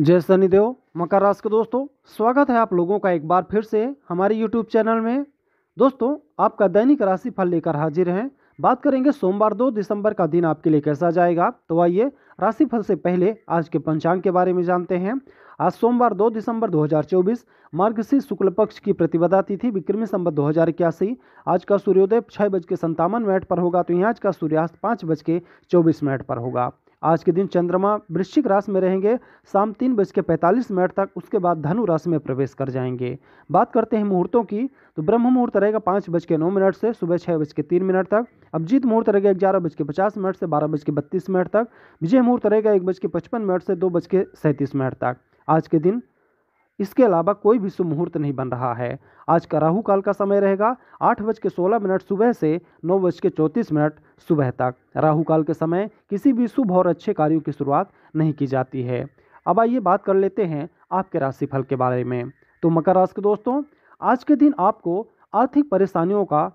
जय शनिदेव मकर राशि के दोस्तों स्वागत है आप लोगों का एक बार फिर से हमारे यूट्यूब चैनल में दोस्तों आपका दैनिक राशि फल लेकर हाजिर हैं बात करेंगे सोमवार दो दिसंबर का दिन आपके लिए कैसा जाएगा तो आइए राशि फल से पहले आज के पंचांग के बारे में जानते हैं आज सोमवार 2 दिसंबर 2024 मार्गशी शुक्ल पक्ष की प्रतिपदा तिथि विक्रमी संबत दो हज़ार इक्यासी आज का सूर्योदय छः बज के संतावन मिनट पर होगा तो यहाँ आज का सूर्यास्त पाँच बज के चौबीस मिनट पर होगा आज के दिन चंद्रमा वृश्चिक राशि में रहेंगे शाम तीन बज के पैंतालीस मिनट तक उसके बाद धनु राशि में प्रवेश कर जाएंगे बात करते हैं मुहूर्तों की तो ब्रह्म मुहूर्त रहेगा पाँच बज के नौ मिनट से सुबह छः बज के तीन मिनट तक अभिजीत मुहूर्त रहेगा ग्यारह बज के पचास मिनट से बारह बज के बत्तीस मिनट तक विजय मुहूर्त रहेगा एक बज के पचपन मिनट से दो बज के सैंतीस मिनट तक आज के दिन इसके अलावा कोई भी शुभ मुहूर्त नहीं बन रहा है आज का राहु काल का समय रहेगा आठ बज के सोलह मिनट सुबह से नौ बज के चौंतीस मिनट सुबह तक राहु काल के समय किसी भी शुभ और अच्छे कार्यों की शुरुआत नहीं की जाती है अब आइए बात कर लेते हैं आपके राशिफल के बारे में तो मकर राशि के दोस्तों आज के दिन आपको आर्थिक परेशानियों का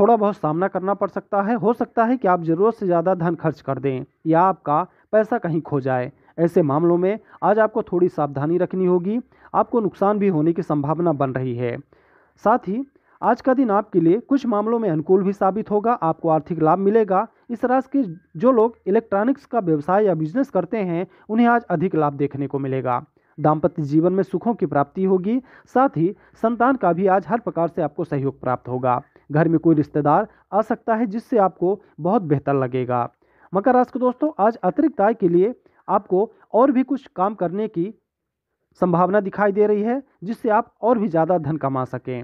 थोड़ा बहुत सामना करना पड़ सकता है हो सकता है कि आप ज़रूरत से ज़्यादा धन खर्च कर दें या आपका पैसा कहीं खो जाए ऐसे मामलों में आज आपको थोड़ी सावधानी रखनी होगी आपको नुकसान भी होने की संभावना बन रही है साथ ही आज का दिन आपके लिए कुछ मामलों में अनुकूल भी साबित होगा आपको आर्थिक लाभ मिलेगा इस राशि के जो लोग इलेक्ट्रॉनिक्स का व्यवसाय या बिजनेस करते हैं उन्हें आज अधिक लाभ देखने को मिलेगा दाम्पत्य जीवन में सुखों की प्राप्ति होगी साथ ही संतान का भी आज हर प्रकार से आपको सहयोग प्राप्त होगा घर में कोई रिश्तेदार आ सकता है जिससे आपको बहुत बेहतर लगेगा मकर राशि के दोस्तों आज अतिरिक्त आय के लिए आपको और भी कुछ काम करने की संभावना दिखाई दे रही है जिससे आप और भी ज़्यादा धन कमा सकें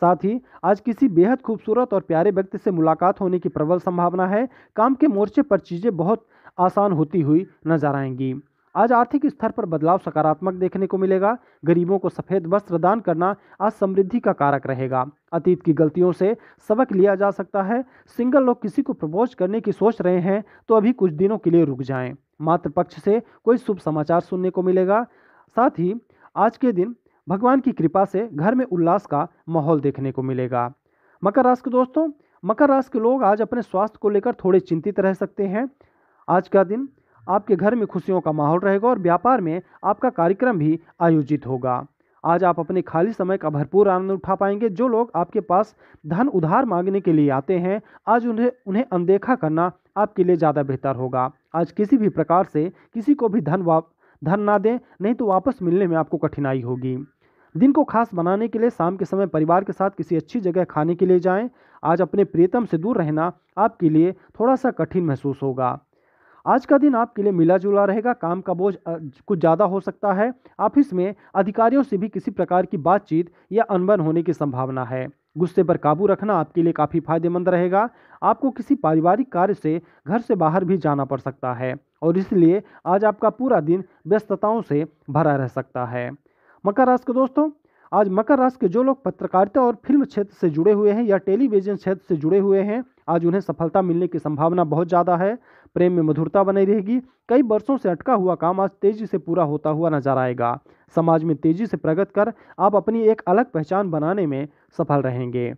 साथ ही आज किसी बेहद खूबसूरत और प्यारे व्यक्ति से मुलाकात होने की प्रबल संभावना है काम के मोर्चे पर चीज़ें बहुत आसान होती हुई नजर आएंगी आज आर्थिक स्तर पर बदलाव सकारात्मक देखने को मिलेगा गरीबों को सफ़ेद वस्त्र दान करना आज समृद्धि का कारक रहेगा अतीत की गलतियों से सबक लिया जा सकता है सिंगल लोग किसी को प्रपोज करने की सोच रहे हैं तो अभी कुछ दिनों के लिए रुक जाएं मात्र पक्ष से कोई शुभ समाचार सुनने को मिलेगा साथ ही आज के दिन भगवान की कृपा से घर में उल्लास का माहौल देखने को मिलेगा मकर राशि के दोस्तों मकर राशि के लोग आज अपने स्वास्थ्य को लेकर थोड़े चिंतित रह सकते हैं आज का दिन आपके घर में खुशियों का माहौल रहेगा और व्यापार में आपका कार्यक्रम भी आयोजित होगा आज आप अपने खाली समय का भरपूर आनंद उठा पाएंगे जो लोग आपके पास धन उधार मांगने के लिए आते हैं आज उन्हें उन्हें अनदेखा करना आपके लिए ज़्यादा बेहतर होगा आज किसी भी प्रकार से किसी को भी धन वाप धन ना दें नहीं तो वापस मिलने में आपको कठिनाई होगी दिन को खास बनाने के लिए शाम के समय परिवार के साथ किसी अच्छी जगह खाने के लिए जाएं आज अपने प्रियतम से दूर रहना आपके लिए थोड़ा सा कठिन महसूस होगा आज का दिन आपके लिए मिला जुला रहेगा काम का बोझ कुछ ज़्यादा हो सकता है ऑफिस में अधिकारियों से भी किसी प्रकार की बातचीत या अनबन होने की संभावना है गुस्से पर काबू रखना आपके लिए काफ़ी फायदेमंद रहेगा आपको किसी पारिवारिक कार्य से घर से बाहर भी जाना पड़ सकता है और इसलिए आज आपका पूरा दिन व्यस्तताओं से भरा रह सकता है मकर राशि के दोस्तों आज मकर राशि के जो लोग पत्रकारिता और फिल्म क्षेत्र से जुड़े हुए हैं या टेलीविजन क्षेत्र से जुड़े हुए हैं आज उन्हें सफलता मिलने की संभावना बहुत ज़्यादा है प्रेम में मधुरता बनी रहेगी कई वर्षों से अटका हुआ काम आज तेजी से पूरा होता हुआ नजर आएगा समाज में तेजी से प्रगति कर आप अपनी एक अलग पहचान बनाने में सफल रहेंगे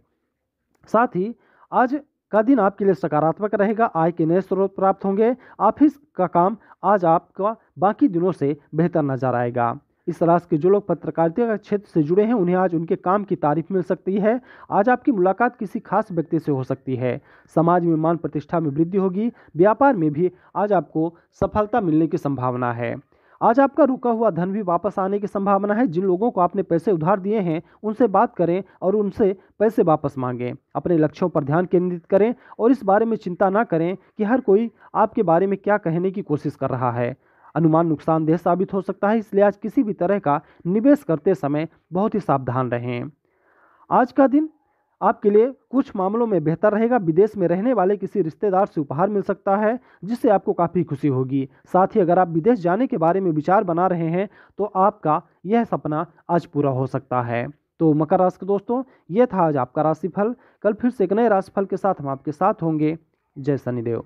साथ ही आज का दिन आपके लिए सकारात्मक रहेगा आय के नए स्रोत प्राप्त होंगे ऑफिस का काम आज आपका बाकी दिनों से बेहतर नजर आएगा इस राशि के जो लोग पत्रकारिता के क्षेत्र से जुड़े हैं उन्हें आज उनके काम की तारीफ मिल सकती है आज आपकी मुलाकात किसी खास व्यक्ति से हो सकती है समाज में मान प्रतिष्ठा में वृद्धि होगी व्यापार में भी आज आपको सफलता मिलने की संभावना है आज आपका रुका हुआ धन भी वापस आने की संभावना है जिन लोगों को आपने पैसे उधार दिए हैं उनसे बात करें और उनसे पैसे वापस मांगें अपने लक्ष्यों पर ध्यान केंद्रित करें और इस बारे में चिंता ना करें कि हर कोई आपके बारे में क्या कहने की कोशिश कर रहा है अनुमान नुकसानदेह साबित हो सकता है इसलिए आज किसी भी तरह का निवेश करते समय बहुत ही सावधान रहें आज का दिन आपके लिए कुछ मामलों में बेहतर रहेगा विदेश में रहने वाले किसी रिश्तेदार से उपहार मिल सकता है जिससे आपको काफ़ी खुशी होगी साथ ही अगर आप विदेश जाने के बारे में विचार बना रहे हैं तो आपका यह सपना आज पूरा हो सकता है तो मकर राशि के दोस्तों यह था आज आपका राशिफल कल फिर से एक नए राशिफल के साथ हम आपके साथ होंगे जय शनिदेव